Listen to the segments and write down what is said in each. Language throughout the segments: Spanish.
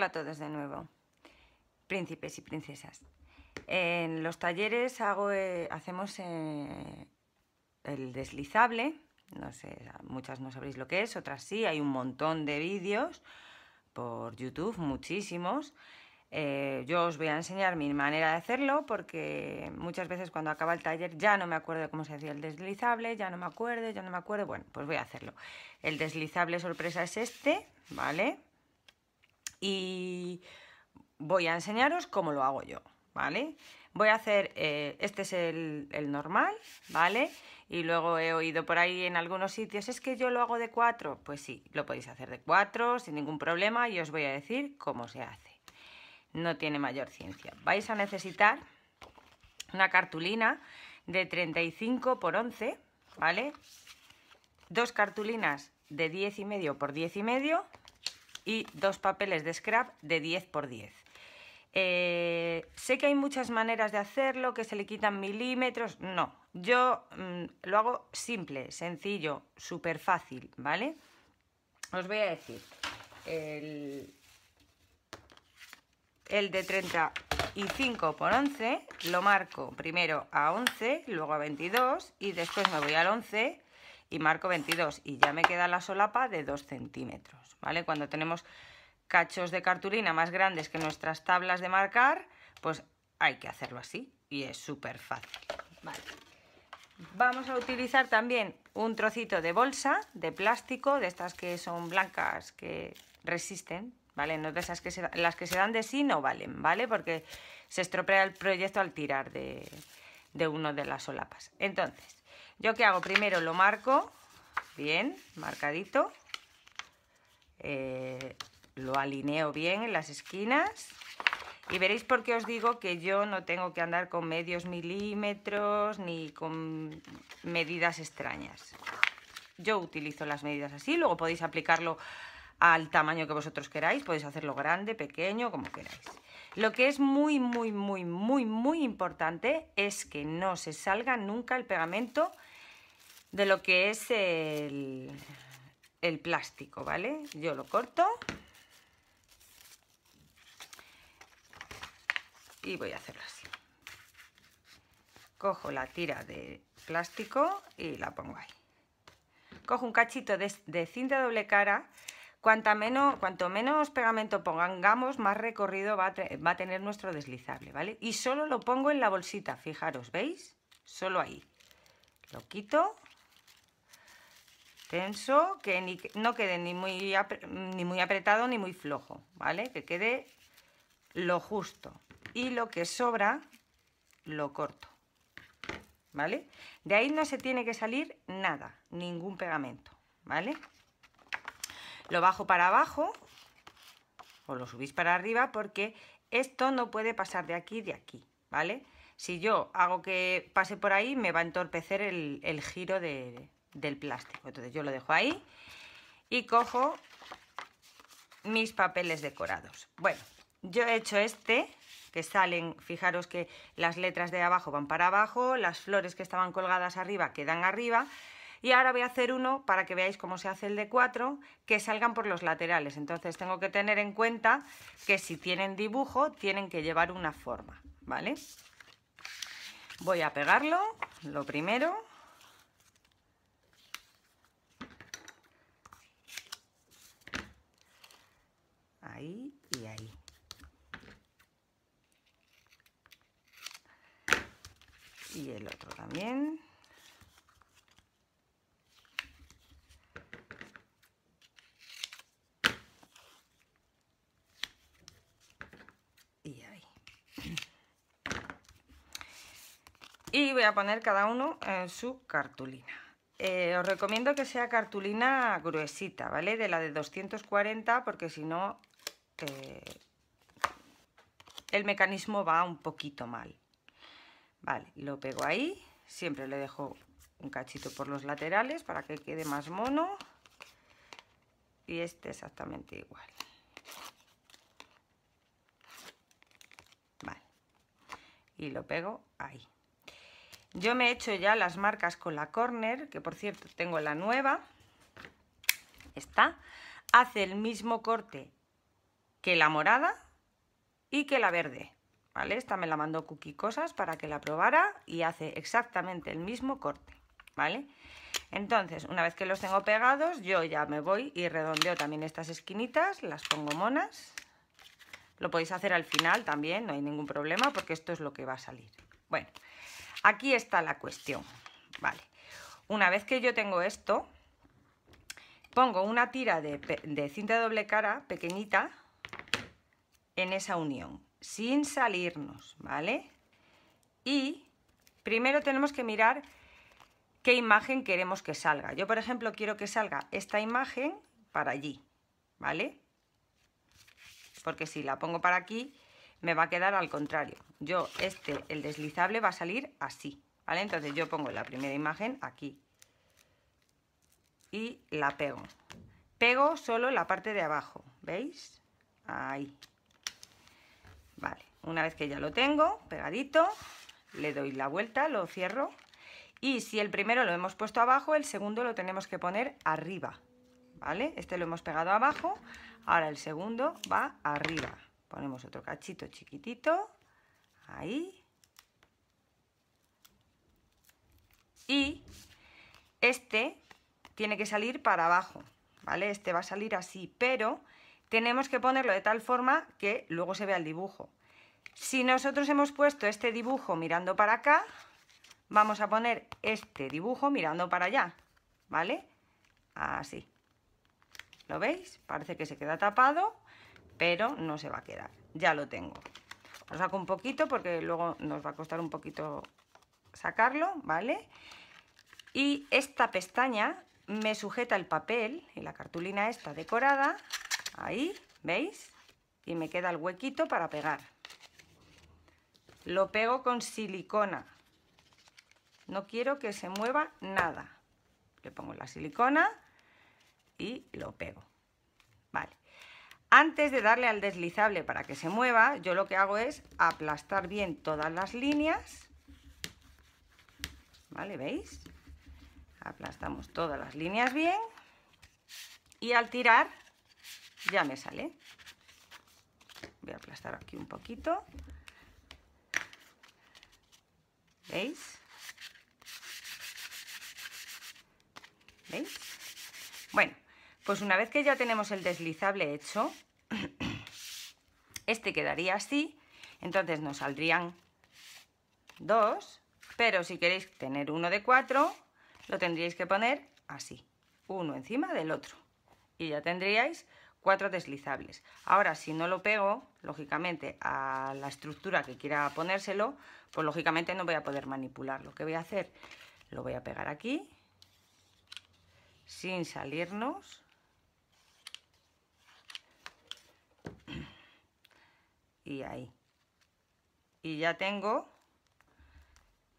Hola a todos de nuevo, príncipes y princesas. En los talleres hago, eh, hacemos eh, el deslizable, no sé, muchas no sabréis lo que es, otras sí, hay un montón de vídeos por YouTube, muchísimos. Eh, yo os voy a enseñar mi manera de hacerlo porque muchas veces cuando acaba el taller ya no me acuerdo cómo se hacía el deslizable, ya no me acuerdo, ya no me acuerdo, bueno, pues voy a hacerlo. El deslizable sorpresa es este, ¿vale? y voy a enseñaros cómo lo hago yo, ¿vale? Voy a hacer, eh, este es el, normal, ¿vale? Y luego he oído por ahí en algunos sitios, es que yo lo hago de cuatro. Pues sí, lo podéis hacer de cuatro sin ningún problema y os voy a decir cómo se hace. No tiene mayor ciencia. Vais a necesitar una cartulina de 35 por 11, ¿vale? Dos cartulinas de 10 y medio por 10 y medio y dos papeles de scrap de 10 x 10. sé que hay muchas maneras de hacerlo, que se le quitan milímetros, no. Yo mm, lo hago simple, sencillo, súper fácil, ¿vale? Os voy a decir, el, el de 35 por 11 lo marco primero a 11, luego a 22 y después me voy al 11 y marco 22 y ya me queda la solapa de 2 centímetros, ¿vale? Cuando tenemos cachos de cartulina más grandes que nuestras tablas de marcar, pues hay que hacerlo así y es súper fácil, Vamos a utilizar también un trocito de bolsa de plástico, de estas que son blancas, que resisten, ¿vale? No de esas que se, las que se dan de sí no valen, ¿vale? Porque se estropea el proyecto al tirar de, de uno de las solapas. Entonces, ¿Yo qué hago? Primero lo marco, bien, marcadito. Eh, lo alineo bien en las esquinas. Y veréis por qué os digo que yo no tengo que andar con medios milímetros ni con medidas extrañas. Yo utilizo las medidas así, luego podéis aplicarlo al tamaño que vosotros queráis, podéis hacerlo grande, pequeño, como queráis. Lo que es muy, muy, muy, muy, muy importante es que no se salga nunca el pegamento de lo que es el, plástico, ¿vale? Yo lo corto. Y voy a hacerlo así. Cojo la tira de plástico y la pongo ahí. Cojo un cachito de, cinta doble cara. Cuanta menos, cuanto menos pegamento pongamos, más recorrido va a, va a tener nuestro deslizable, ¿vale? Y solo lo pongo en la bolsita, fijaros, ¿veis? Solo ahí. Lo quito tenso, que no quede ni muy, ni muy apretado ni muy flojo, ¿vale? Que quede lo justo. Y lo que sobra, lo corto, ¿vale? De ahí no se tiene que salir nada, ningún pegamento, ¿vale? Lo bajo para abajo o lo subís para arriba porque esto no puede pasar de aquí de aquí, ¿vale? Si yo hago que pase por ahí, me va a entorpecer el giro de, del plástico. Entonces yo lo dejo ahí y cojo mis papeles decorados. Bueno, yo he hecho este, que salen, fijaros que las letras de abajo van para abajo, las flores que estaban colgadas arriba quedan arriba, y ahora voy a hacer uno para que veáis cómo se hace el de 4, que salgan por los laterales. Entonces tengo que tener en cuenta que si tienen dibujo, tienen que llevar una forma, ¿vale? Voy a pegarlo, lo primero. ahí y ahí. Y el otro también. Y ahí. Y voy a poner cada uno en su cartulina. Eh, os recomiendo que sea cartulina gruesita, ¿vale? De la de 240 porque si no eh, el mecanismo va un poquito mal. Vale, lo pego ahí, siempre le dejo un cachito por los laterales para que quede más mono y este exactamente igual. Vale, y lo pego ahí. Yo me he hecho ya las marcas con la corner, que por cierto tengo la nueva. Está. Hace el mismo corte que la morada y que la verde. ¿Vale? Esta me la mandó Cookie Cosas para que la probara y hace exactamente el mismo corte. ¿Vale? Entonces, una vez que los tengo pegados, yo ya me voy y redondeo también estas esquinitas, las pongo monas. Lo podéis hacer al final también, no hay ningún problema, porque esto es lo que va a salir. Bueno, aquí está la cuestión. Vale, una vez que yo tengo esto, pongo una tira de, de cinta doble cara pequeñita en esa unión, sin salirnos, ¿vale? Y primero tenemos que mirar qué imagen queremos que salga. Yo, por ejemplo, quiero que salga esta imagen para allí, ¿vale? Porque si la pongo para aquí, me va a quedar al contrario. Yo, este, el deslizable, va a salir así, ¿vale? Entonces yo pongo la primera imagen aquí y la pego. Pego solo la parte de abajo, ¿veis? Ahí. Vale, una vez que ya lo tengo pegadito, le doy la vuelta, lo cierro. Y si el primero lo hemos puesto abajo, el segundo lo tenemos que poner arriba. ¿Vale? Este lo hemos pegado abajo, ahora el segundo va arriba. Ponemos otro cachito chiquitito, ahí. Y este tiene que salir para abajo, ¿vale? Este va a salir así, pero tenemos que ponerlo de tal forma que luego se vea el dibujo. Si nosotros hemos puesto este dibujo mirando para acá, vamos a poner este dibujo mirando para allá, ¿vale? Así. ¿Lo veis? Parece que se queda tapado, pero no se va a quedar. Ya lo tengo. Os saco un poquito porque luego nos va a costar un poquito sacarlo, ¿vale? Y esta pestaña me sujeta el papel y la cartulina esta decorada ahí, ¿veis? Y me queda el huequito para pegar. Lo pego con silicona. No quiero que se mueva nada. Le pongo la silicona y lo pego. Vale. Antes de darle al deslizable para que se mueva, yo lo que hago es aplastar bien todas las líneas. ¿Vale? ¿Veis? Aplastamos todas las líneas bien. Y al tirar ya me sale. Voy a aplastar aquí un poquito. ¿Veis? ¿Veis? Bueno, pues una vez que ya tenemos el deslizable hecho, este quedaría así, entonces nos saldrían dos, pero si queréis tener uno de cuatro, lo tendríais que poner así, uno encima del otro. Y ya tendríais cuatro deslizables. Ahora, si no lo pego, lógicamente, a la estructura que quiera ponérselo, pues lógicamente no voy a poder manipularlo. que voy a hacer? Lo voy a pegar aquí, sin salirnos. Y ahí. Y ya tengo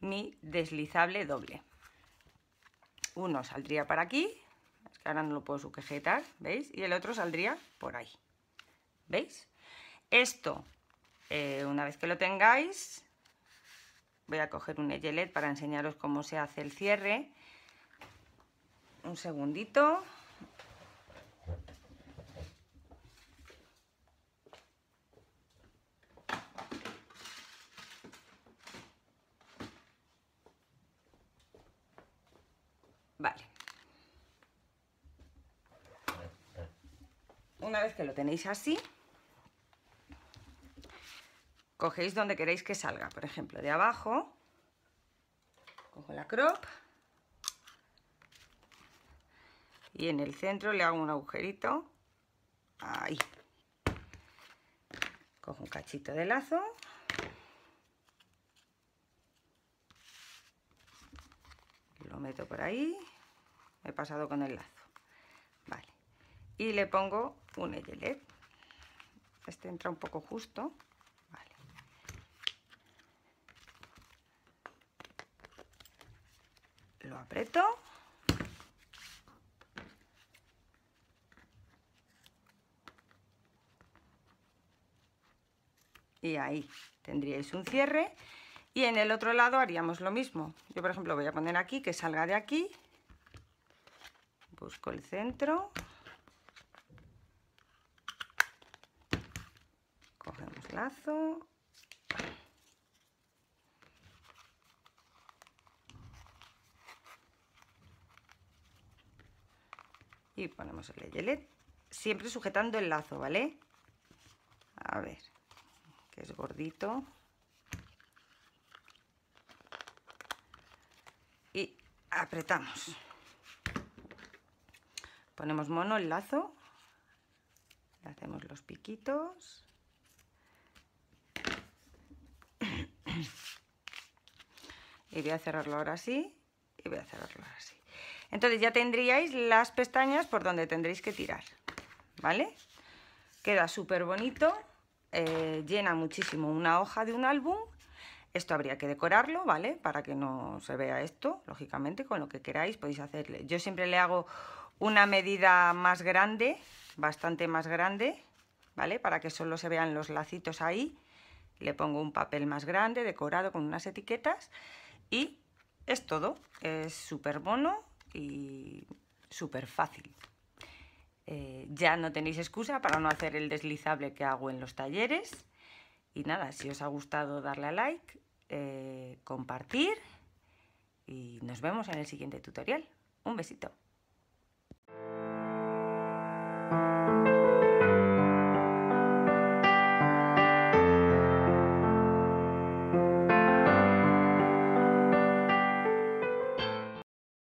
mi deslizable doble. Uno saldría para aquí ahora no lo puedo sujetar, ¿veis? Y el otro saldría por ahí, ¿veis? Esto, eh, una vez que lo tengáis, voy a coger un eyelet para enseñaros cómo se hace el cierre. Un segundito. que lo tenéis así, cogéis donde queréis que salga. Por ejemplo, de abajo, cojo la crop y en el centro le hago un agujerito. Ahí. Cojo un cachito de lazo. Lo meto por ahí. Me he pasado con el lazo. Vale. Y le pongo un eyelet este entra un poco justo vale. lo aprieto y ahí tendríais un cierre y en el otro lado haríamos lo mismo yo por ejemplo voy a poner aquí que salga de aquí busco el centro y ponemos el leyelet siempre sujetando el lazo, ¿vale? A ver, que es gordito. Y apretamos. Ponemos mono el lazo. Le hacemos los piquitos. y voy a cerrarlo ahora así y voy a cerrarlo ahora así entonces ya tendríais las pestañas por donde tendréis que tirar ¿vale? queda súper bonito eh, llena muchísimo una hoja de un álbum esto habría que decorarlo, ¿vale? Para que no se vea esto, lógicamente, con lo que queráis podéis hacerle. Yo siempre le hago una medida más grande, bastante más grande, ¿vale? Para que solo se vean los lacitos ahí. Le pongo un papel más grande, decorado con unas etiquetas. Y es todo, es súper mono y súper fácil. Eh, ya no tenéis excusa para no hacer el deslizable que hago en los talleres. Y nada, si os ha gustado darle a like, eh, compartir y nos vemos en el siguiente tutorial. Un besito.